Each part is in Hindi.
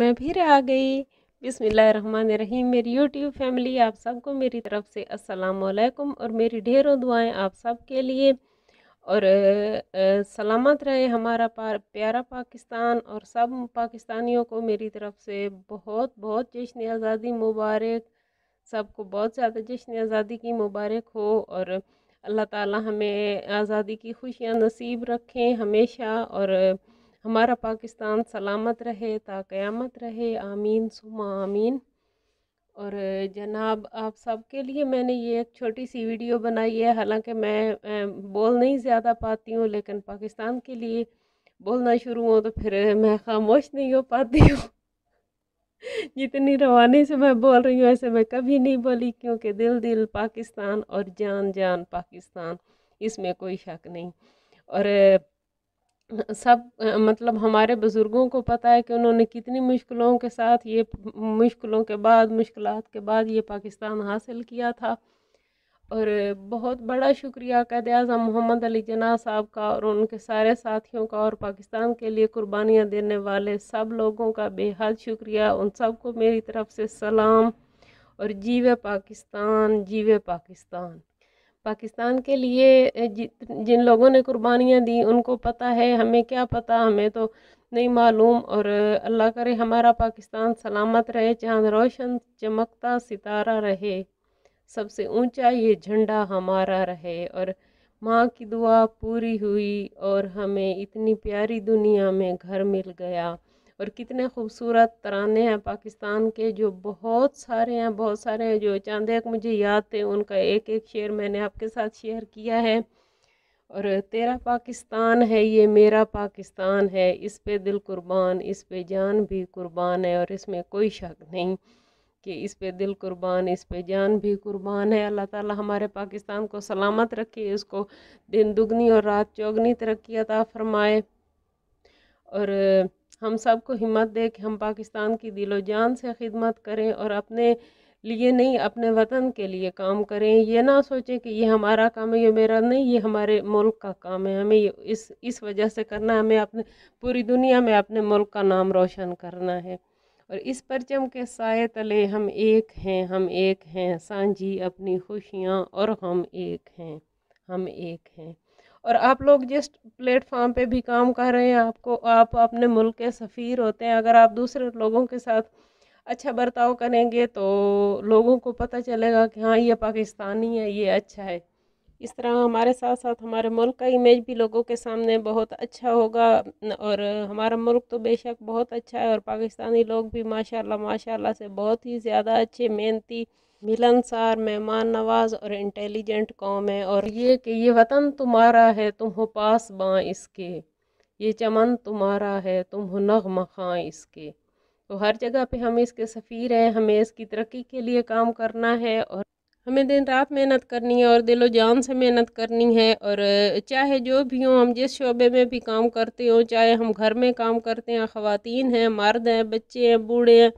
मैं फिर आ गई बिसमीम मेरी यूट्यूब फैमिली आप सबको मेरी तरफ से असलकुम और मेरी ढेरों दुआएं आप सब के लिए और सलामत रहे हमारा प्यारा पाकिस्तान और सब पाकिस्तानियों को मेरी तरफ से बहुत बहुत जश्न आज़ादी मुबारक सबको बहुत ज़्यादा जश्न आज़ादी की मुबारक हो और अल्लाह ताला हमें आज़ादी की खुशियाँ नसीब रखें हमेशा और हमारा पाकिस्तान सलामत रहे ता रहे आमीन सुमा आमीन और जनाब आप सबके लिए मैंने ये एक छोटी सी वीडियो बनाई है हालांकि मैं बोल नहीं ज़्यादा पाती हूँ लेकिन पाकिस्तान के लिए बोलना शुरू हो तो फिर मैं खामोश नहीं हो पाती हूँ जितनी रवानी से मैं बोल रही हूँ ऐसे मैं कभी नहीं बोली क्योंकि दिल दिल पाकिस्तान और जान जान पाकिस्तान इसमें कोई शक नहीं और सब मतलब हमारे बुज़ुर्गों को पता है कि उन्होंने कितनी मुश्किलों के साथ ये मुश्किलों के बाद मुश्किल के बाद ये पाकिस्तान हासिल किया था और बहुत बड़ा शुक्रिया कैद अजम मोहम्मद अली जना साहब का और उनके सारे साथियों का और पाकिस्तान के लिए कुर्बानियाँ देने वाले सब लोगों का बेहद शुक्रिया उन सबको मेरी तरफ़ से सलाम और जीवे पाकिस्तान जीवे पाकिस्तान पाकिस्तान के लिए जिन लोगों ने कुर्बानियाँ दी उनको पता है हमें क्या पता हमें तो नहीं मालूम और अल्लाह करे हमारा पाकिस्तान सलामत रहे चांद रोशन चमकता सितारा रहे सबसे ऊंचा ये झंडा हमारा रहे और माँ की दुआ पूरी हुई और हमें इतनी प्यारी दुनिया में घर मिल गया और कितने खूबसूरत तराने हैं पाकिस्तान के जो बहुत सारे हैं बहुत सारे हैं जो चांद एक मुझे याद थे उनका एक एक शेर मैंने आपके साथ शेयर किया है और तेरा पाकिस्तान है ये मेरा पाकिस्तान है इस पे दिल कुर्बान इस पे जान भी कुर्बान है और इसमें कोई शक नहीं कि इस पे दिल कुर्बान इस पे जान भी कुर्बान है अल्लाह ताला हमारे पाकिस्तान को सलामत रखे इसको दिन दुगनी और रात चौगनी तरक्की अता फरमाए और हम सब को हिम्मत दे कि हम पाकिस्तान की दिलो जान से खिदमत करें और अपने लिए नहीं अपने वतन के लिए काम करें ये ना सोचें कि ये हमारा काम है ये मेरा नहीं ये हमारे मुल्क का काम है हमें इस इस वजह से करना है हमें अपने पूरी दुनिया में अपने मुल्क का नाम रोशन करना है और इस परचम के साय तले हम एक हैं हम एक हैं सांझी अपनी खुशियाँ और हम एक हैं हम एक हैं और आप लोग जिस प्लेटफॉर्म पे भी काम कर रहे हैं आपको आप अपने मुल्क के सफ़ीर होते हैं अगर आप दूसरे लोगों के साथ अच्छा बर्ताव करेंगे तो लोगों को पता चलेगा कि हाँ ये पाकिस्तानी है ये अच्छा है इस तरह हमारे साथ साथ हमारे मुल्क का इमेज भी लोगों के सामने बहुत अच्छा होगा और हमारा मुल्क तो बेशक बहुत अच्छा है और पाकिस्तानी लोग भी माशाल्लाह माशाल्लाह से बहुत ही ज़्यादा अच्छे मेहनती मिलनसार मेहमान नवाज और इंटेलिजेंट कौम है और ये कि ये वतन तुम्हारा है तुम हो पास बाँ इसके ये चमन तुम्हारा है तुम हो नग़म खां इसके तो हर जगह पे हम इसके सफ़ीर हैं हमें इसकी तरक्की के लिए काम करना है और हमें दिन रात मेहनत करनी है और दिलो जान से मेहनत करनी है और चाहे जो भी हों हम जिस शोबे में भी काम करते हों चाहे हम घर में काम करते हैं ख़वातीन हैं मर्द हैं बच्चे हैं बूढ़े हैं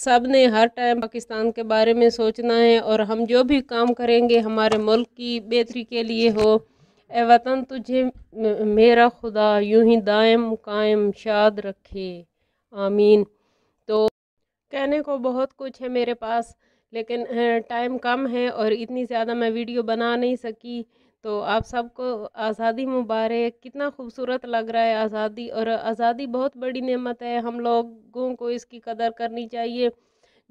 सब ने हर टाइम पाकिस्तान के बारे में सोचना है और हम जो भी काम करेंगे हमारे मुल्क की बेहतरी के लिए हो ए वतन तुझे मेरा खुदा यूं ही दायम कायम शाद रखे आमीन तो कहने को बहुत कुछ है मेरे पास लेकिन टाइम कम है और इतनी ज़्यादा मैं वीडियो बना नहीं सकी तो आप सबको आज़ादी मुबारक कितना खूबसूरत लग रहा है आज़ादी और आज़ादी बहुत बड़ी नेमत है हम लोगों को इसकी कदर करनी चाहिए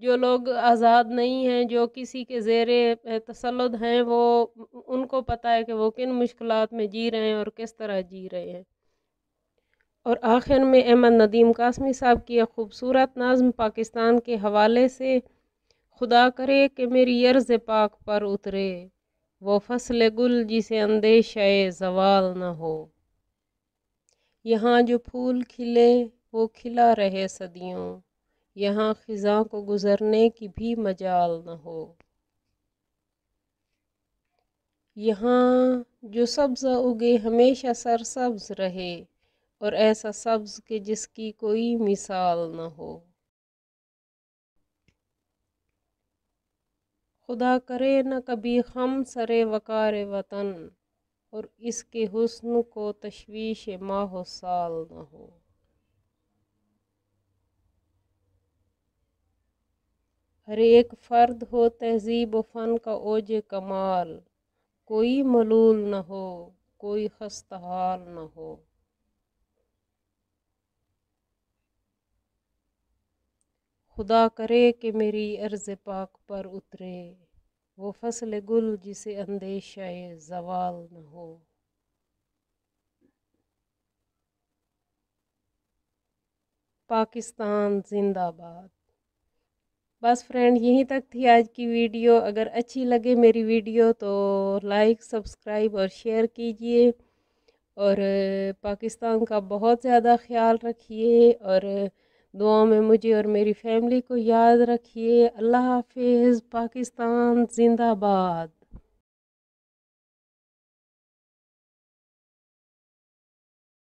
जो लोग आज़ाद नहीं हैं जो किसी के ज़ेर तसलद हैं वो उनको पता है कि वो किन मुश्किल में जी रहे हैं और किस तरह जी रहे हैं और आखिर में अहमद नदीम कासमी साहब की एक ख़ूबसूरत नाज़म पाकिस्तान के हवाले से खुदा करे कि मेरी अर्ज पाक पर उतरे वो फसल गुल जिसे अंदेशा जवाल न हो यहाँ जो फूल खिले वो खिला रहे सदियों यहाँ ख़ज़ा को गुज़रने की भी मजाल न हो यहाँ जो सब्ज़ उगे हमेशा सरसब्ज़ रहे और ऐसा सब्ज़ के जिसकी कोई मिसाल न हो खुदा करे न कभी हम सरे वकार वतन और इसके हुस्न को तशवीश माह साल न हो हर एक फ़र्द हो तहजीब फ़न का ओज कमाल कोई मलूल न हो कोई खस्तहाल न हो खुदा करे कि मेरी अर्ज़ पाक पर उतरे वो फसल गुल जिसे अंदेशा जवाल न हो पाकिस्तान जिंदाबाद बस फ्रेंड यहीं तक थी आज की वीडियो अगर अच्छी लगे मेरी वीडियो तो लाइक सब्सक्राइब और शेयर कीजिए और पाकिस्तान का बहुत ज़्यादा ख्याल रखिए और दुआ में मुझे और मेरी फैमिली को याद रखिए अल्लाह हाफिज़ पाकिस्तान जिंदाबाद